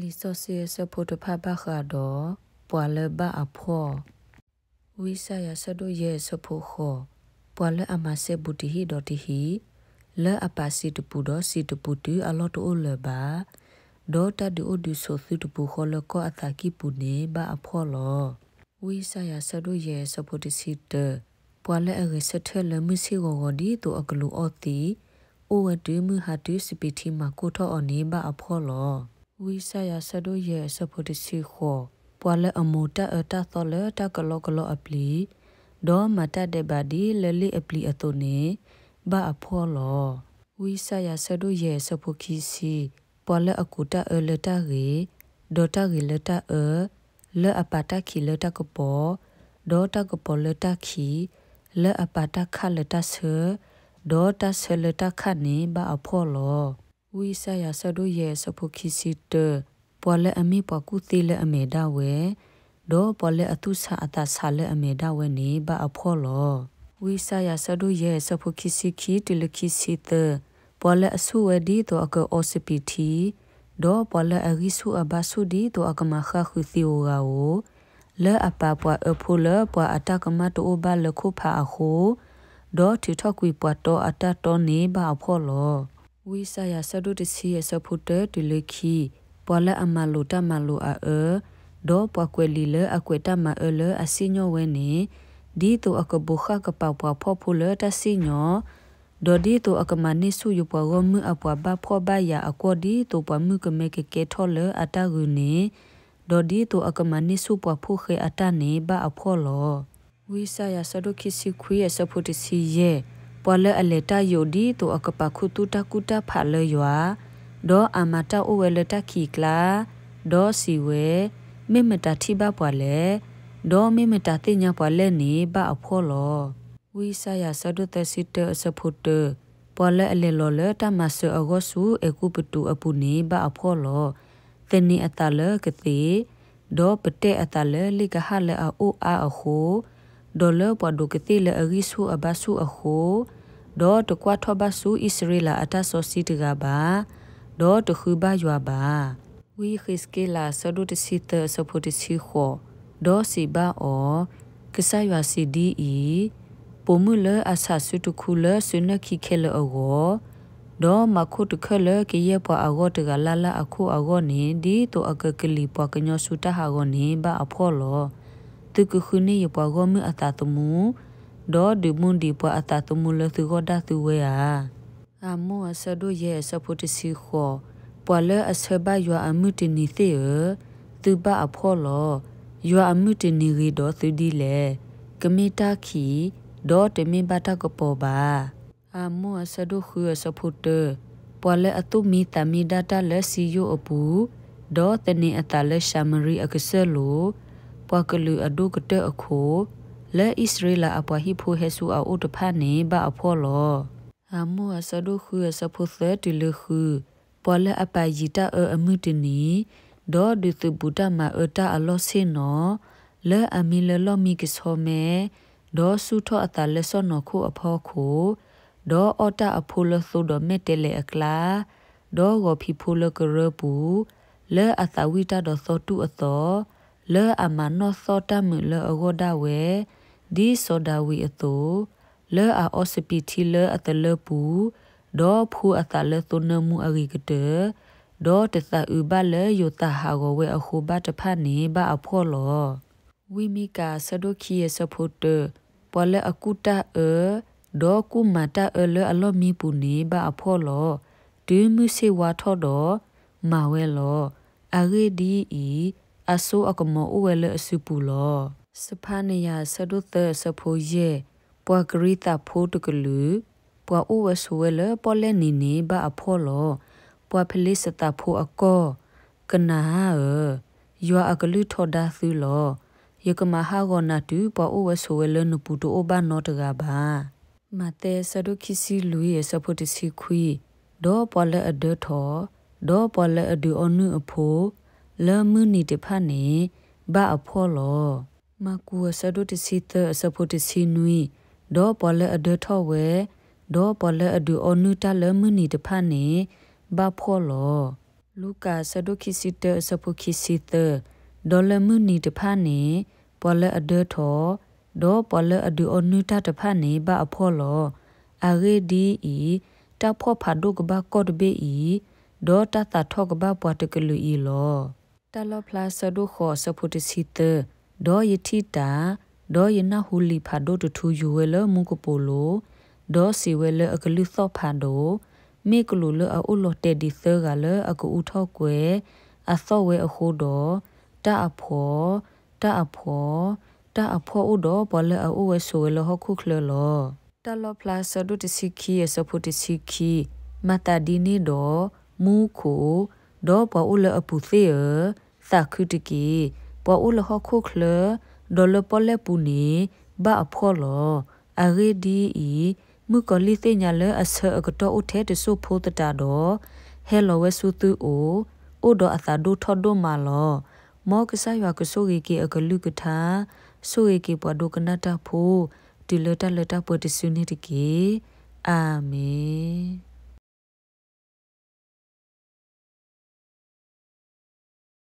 လီဆိုစီဆပိုတဖဘခါဒိုပွာလဘအဖောဝိဆာယဆဒိုယေဆဖိုခိုပွာလအမဆေဘူတီဟီဒိုတီဟီလအပါစီတပူဒိုစီတပူတူအလောတိုလဘဒေါ်တာဒီအိုဒီဆိုစီတပူခိုလကောအသာကီပူနေဘအဖောလောဝိဆာယဆဒိုယေဆပိုတီစီတပွာလအရစထဲလမစီရောဂဒီတူအကလူအော်တီအိုဝဒွေမဟာတူစပီတီမကိုထောအနေဘအဖောလောဝိဆာယာဆဒိုယေဆပုတစီခောပွာလအမူတာအတာသောလတာကလောကလောအပလီဒေါ်မတတဲ့ဘာဒီလလိအပလီအတုနေဘာအဖောလောဝိဆာယာဆဒိုယေဆပုခီစီပွာလအကူတာအလတာရေဒေါ်တာရေလတာအလအပတာခီလတာကပောဒေါ်တာကပောလတာခီလအပတာခလတာဆဒေါ်တာဆလတာခနေဘာအဖောလောဝိဆာယာဆဒိုယေဆဖိုခီစီတပေါ်လအမီပကူတီလအမေဒါဝဲဒေါ်ပေါ်လအတုဆာအတဆာလအမေဒါဝဲနေဘာအဖောလောဝိဆာယာဆဒိုယေဆဖိုခီစီခီတလခီစီတပေါ်လအဆူဝဒီတောအကောစပီတီဒေါ်ပေါ်လအရီဆူအဘဆူဒီတောအကမခခုသီဝရာဝလဲအပပွားအဖိုလပွားအတကမတိုဘလခုဖာအခုဒေါ်တီထောက်ကွေပွားတော့အတတော်နေဘာဖောလောဝိဆာယဆဒုတစီယဆဖုတဲတလခီပလအမလုတမလုအာအဒေါ်ပကွယ်လီလအကွယ်တမအလအစိညောဝဲနေဒီတူအကဘုခကပပပဖုလတစိညောဒေါ်ဒီတူအကမနိစုယပဝမအပဝဘဖောဘယာအကောဒီတူပမှုကမေကကေထောလအတဂုနေဒေါ်ဒီတူအကမနိစုပဖုခေအတနေဘအဖောလောဝိဆာယဆဒုခိစီခွေဆဖုတစီယေပွာလအလေတာယိုဒီတိုအကပခုတူတကူတဖာလေယွာဒေါ်အမတာအိုဝဲလတခီကလာဒေါ်စီဝဲမေမတာထိဘပွာလေဒေါ်မေမတာတိညာပွာလေနေဘအဖောလောဝိဆာယဆဒုတစီတအစဖုတပွာလအလေလောလတမဆအဂောဆူအကူပတူအပုနေဘအဖောလောတနေအတလကတိဒေါ်ပတဲ့အတလလိကဟလအူအာအခုဒေါ်လပဒုကတိလအရိစုအဘစုအဟုဒေါ်တကွာထဘစုဣစရိလာအတဆောစီတကပါဒေါ်တခုဘယွာပါဝီခိစကေလာဆဒုတစီတဆပုတစီခောဒေါ်စီဘာအောကဆယွာစီဒီဤပုံမူလအဆဆုတခုလဆွနခိခဲလအောဒေါ်မခုတခလကေရပအဂေါတကလာလာအခုအဂေါနေဒီတောအကကလီပကညောစုတဟာဂေါနေဘာအဖောလောသူကခုနေရပွားကောမအတာတမူဒေါ်ဒီမွန်ဒီပွားအတာတမူလသူကဒါသူဝဲဟာအမောဆဒိုရဲ့ဆပုတစီခောပွာလအဆဘယွာအမှုတနီသေးသူပအဖောလောယွာအမှုတနီရီဒေါ်သူဒီလေကမီတာခီဒေါ်တမီဘတာကပေါ်ပါအမောဆဒိုခူဆပုတပွာလအတုမီတမီဒတာလစီယိုအပူဒေါ်တနီအတလရှာမရီအကဆလိုပွားကလူအဒုကတအခိုလဲဣစရေလအပွားဟိဖိုဟေဆူအိုတဖာနေဘာအဖောလောအမောအစဒုခုအစဖုသဲတလူခုပွာလဲအပယိတအအမှုတနီဒေါ်ဒုသဘူတမအတအလောဆေနောလဲအမီလလောမီကဆောမေဒေါ်ဆုထောအတလဲဆောနောခုအဖောခုဒေါ်အတအဖိုလဆုဒေါ်မေတလေအကလာဒေါ်ဂောဖီဖိုလကရပူလဲအသဝိတဒေါ်သောတုအသောလေအမနောသောတမလေအဂောဒဝေဒီစောဒဝီအတုလေအောစပီတီလေအတလေပူဒေါ်ဖူအတလေသုနမှုအရိကတေဒေါ်တသဥဘလေယတဟာဂဝေအခုဘတဖနိဘအဖောလောဝိမိကာစဒုခိယစဖုတပလေအကုတအေဒေါ်ကုမတအေလေအလောမီပူနိဘအဖောလောဒုမှုစေဝါထောတော်မာဝဲလောအရေဒီဤအဆူအကမောဥဝဲလအဆူပူလောစဖာနီယာဆဒုသစဖိုယေပွာဂရီတာဖိုတကလူပွာဥဝဆူဝဲလပေါ်လဲနီနေဘာအဖောလောပွာဖလစ်စတာဖိုအကောကနာဟာယောအကလူထောဒါသုလောယကမဟာဂောနာတူပွာဥဝဆူဝဲလနပူတိုဘာနောတကဘာမတဲဆဒုခိစီလူရဲ့စဖိုတစီခွီဒေါ်ပေါ်လဲအဒထောဒေါ်ပေါ်လဲအဒူအနုအဖိုးလေမွနီတဖာနေဘာအဖောလောမကူဆဒုတစီတဆပုတစီနွီဒေါ်ပလအဒထောဝဲဒေါ်ပလအဒူအနုတလေမွနီတဖာနေဘာဖောလောလူကာဆဒုခိစီတဆပုခိစီတဒေါ်လေမွနီတဖာနေပလအဒထောဒေါ်ပလအဒူအနုတတဖာနေဘာအဖောလောအရေဒီဤတဖောဖာဒုကဘကော့ဘေဤဒေါ်တတထောကဘပွားတကလူဤလောတလဖလာဆဒုခောစဖုတစီတဒေါ်ယတီတာဒေါ်ယနာဟူလီဖာဒိုတထူယူဝဲလမုကပိုလိုဒေါ်စီဝဲလအကလူသောဖန်ဒိုမေကလူလအုလောတဲ့ဒီသကလအကူထောက်ကွယ်အသောဝဲအခိုးတော်တအဖောတအဖောတအဖောဥတော်ဘလအုဝဲဆိုလဟခုခလလောတလဖလာဆဒုတစီခီစဖုတစီခီမတဒီနီတော်မူခိုဒေါ်ပေါ်ဦးလအပူသေးရသခုတကီပေါ်ဦးလဟခုခလဒေါ်လပေါ်လပူနေဘာအဖော်လအရေဒီဤမုကလီသိညာလအဆအကတော်ဦးထဲတဆုဖိုးတတာတော့ဟဲလိုဝဲစုသူအိုအိုတော့အသာဒုထော်ဒုမာလောမောကဆာရွာကဆိုရီကေအကလူကထာဆိုရီကေပဒုကနာတာဖိုဒီလတလတပတဆုနေတကေအာမင်